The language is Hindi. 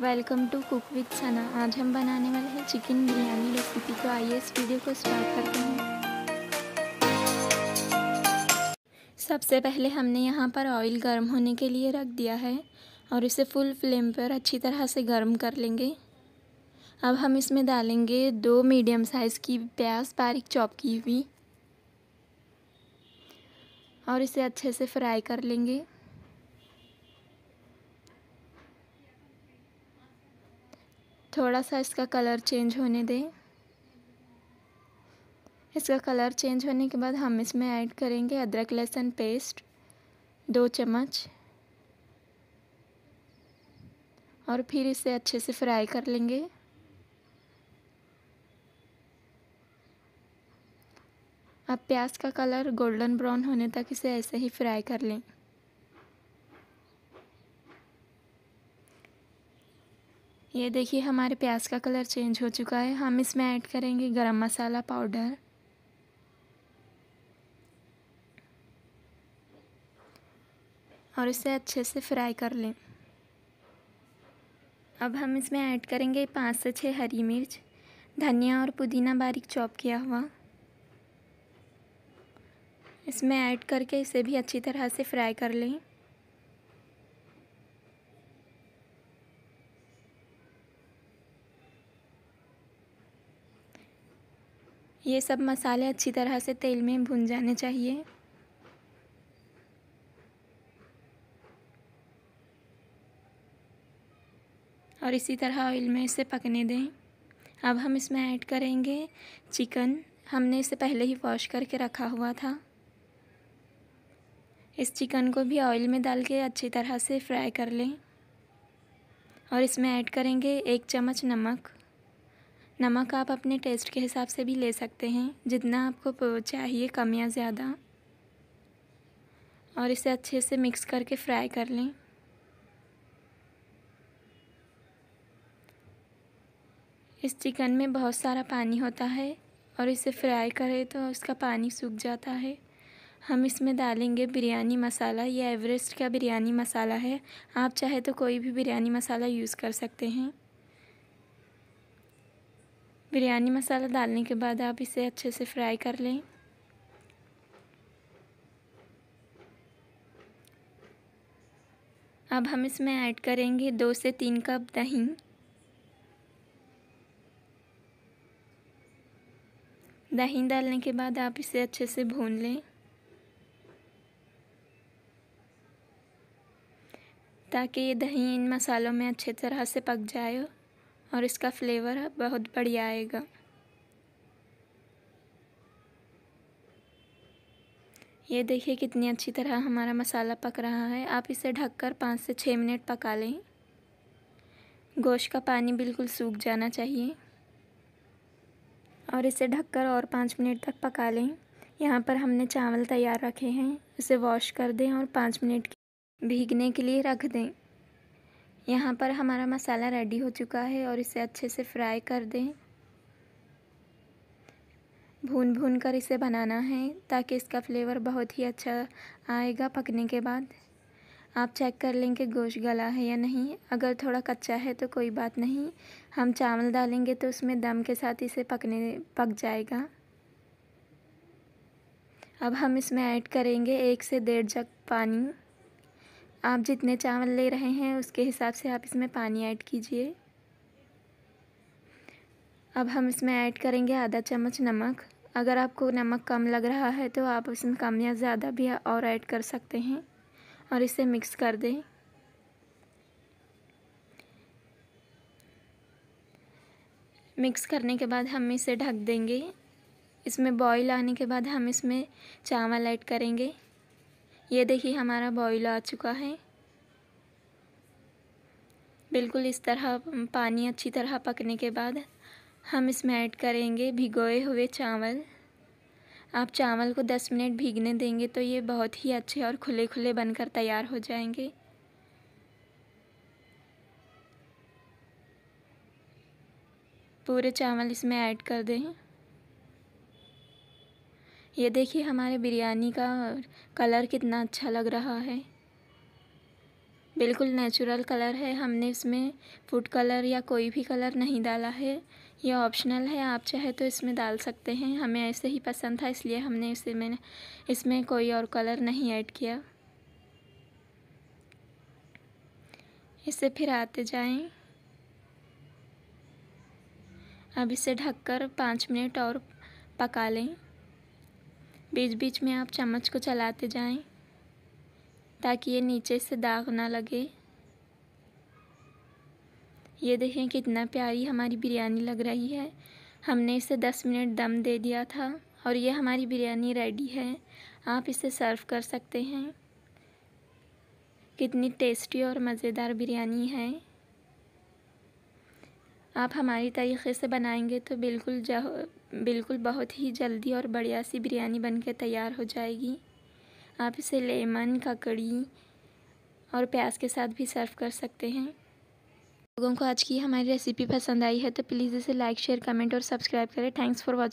welcome to cook with Sana आज हम बनाने वाले हैं चिकन बिरयानी रेसिपी तो आइए इस वीडियो को स्टार्ट करते हैं सबसे पहले हमने यहाँ पर ऑयल गर्म होने के लिए रख दिया है और इसे फुल फ्लेम पर अच्छी तरह से गर्म कर लेंगे अब हम इसमें डालेंगे दो मीडियम साइज़ की प्याज बारीक चॉप की हुई और इसे अच्छे से फ्राई कर लेंगे थोड़ा सा इसका कलर चेंज होने दें इसका कलर चेंज होने के बाद हम इसमें ऐड करेंगे अदरक लहसुन पेस्ट दो चम्मच और फिर इसे अच्छे से फ्राई कर लेंगे अब प्याज का कलर गोल्डन ब्राउन होने तक इसे ऐसे ही फ्राई कर लें ये देखिए हमारे प्याज का कलर चेंज हो चुका है हम इसमें ऐड करेंगे गरम मसाला पाउडर और इसे अच्छे से फ्राई कर लें अब हम इसमें ऐड करेंगे पाँच से छः हरी मिर्च धनिया और पुदीना बारीक चॉप किया हुआ इसमें ऐड करके इसे भी अच्छी तरह से फ्राई कर लें ये सब मसाले अच्छी तरह से तेल में भुन जाने चाहिए और इसी तरह ऑयल में इसे पकने दें अब हम इसमें ऐड करेंगे चिकन हमने इसे पहले ही वॉश करके रखा हुआ था इस चिकन को भी ऑयल में डाल के अच्छी तरह से फ्राई कर लें और इसमें ऐड करेंगे एक चम्मच नमक नमक आप अपने टेस्ट के हिसाब से भी ले सकते हैं जितना आपको चाहिए कम या ज़्यादा और इसे अच्छे से मिक्स करके फ्राई कर लें इस चिकन में बहुत सारा पानी होता है और इसे फ्राई करें तो उसका पानी सूख जाता है हम इसमें डालेंगे बिरयानी मसाला ये एवरेस्ट का बिरयानी मसाला है आप चाहे तो कोई भी बिरयानी मसाला यूज़ कर सकते हैं बिरयानी मसाला डालने के बाद आप इसे अच्छे से फ्राई कर लें अब हम इसमें ऐड करेंगे दो से तीन कप दही दही डालने के बाद आप इसे अच्छे से भून लें ताकि ये दही इन मसालों में अच्छे तरह से पक जाए और इसका फ्लेवर है बहुत बढ़िया आएगा ये देखिए कितनी अच्छी तरह हमारा मसाला पक रहा है आप इसे ढककर पाँच से छः मिनट पका लें गोश्त का पानी बिल्कुल सूख जाना चाहिए और इसे ढककर और पाँच मिनट तक पका लें यहाँ पर हमने चावल तैयार रखे हैं इसे वॉश कर दें और पाँच मिनट भीगने के लिए रख दें यहाँ पर हमारा मसाला रेडी हो चुका है और इसे अच्छे से फ्राई कर दें भून भून कर इसे बनाना है ताकि इसका फ्लेवर बहुत ही अच्छा आएगा पकने के बाद आप चेक कर लें कि गोश्त गला है या नहीं अगर थोड़ा कच्चा है तो कोई बात नहीं हम चावल डालेंगे तो उसमें दम के साथ इसे पकने पक जाएगा अब हम इसमें ऐड करेंगे एक से डेढ़ जग पानी आप जितने चावल ले रहे हैं उसके हिसाब से आप इसमें पानी ऐड कीजिए अब हम इसमें ऐड करेंगे आधा चम्मच नमक अगर आपको नमक कम लग रहा है तो आप इसमें कम या ज़्यादा भी और ऐड कर सकते हैं और इसे मिक्स कर दें मिक्स करने के बाद हम इसे ढक देंगे इसमें बॉईल आने के बाद हम इसमें चावल ऐड करेंगे ये देखिए हमारा बॉईल आ चुका है बिल्कुल इस तरह पानी अच्छी तरह पकने के बाद हम इसमें ऐड करेंगे भिगोए हुए चावल आप चावल को 10 मिनट भीगने देंगे तो ये बहुत ही अच्छे और खुले खुले बनकर तैयार हो जाएंगे पूरे चावल इसमें ऐड कर दें ये देखिए हमारे बिरयानी का कलर कितना अच्छा लग रहा है बिल्कुल नेचुरल कलर है हमने इसमें फूड कलर या कोई भी कलर नहीं डाला है ये ऑप्शनल है आप चाहे तो इसमें डाल सकते हैं हमें ऐसे ही पसंद था इसलिए हमने इसे में इसमें कोई और कलर नहीं ऐड किया इसे फिर आते जाएं अब इसे ढककर पाँच मिनट और पका लें बीच बीच में आप चम्मच को चलाते जाएं ताकि ये नीचे से दाग ना लगे ये देखें कितना प्यारी हमारी बिरयानी लग रही है हमने इसे दस मिनट दम दे दिया था और ये हमारी बिरयानी रेडी है आप इसे सर्व कर सकते हैं कितनी टेस्टी और मज़ेदार बिरयानी है आप हमारी तरीक़े से बनाएंगे तो बिल्कुल बिल्कुल बहुत ही जल्दी और बढ़िया सी बिरयानी बनके तैयार हो जाएगी आप इसे लेमन ककड़ी और प्याज के साथ भी सर्व कर सकते हैं लोगों को आज की हमारी रेसिपी पसंद आई है तो प्लीज़ इसे लाइक शेयर कमेंट और सब्सक्राइब करें थैंक्स फॉर वॉचिंग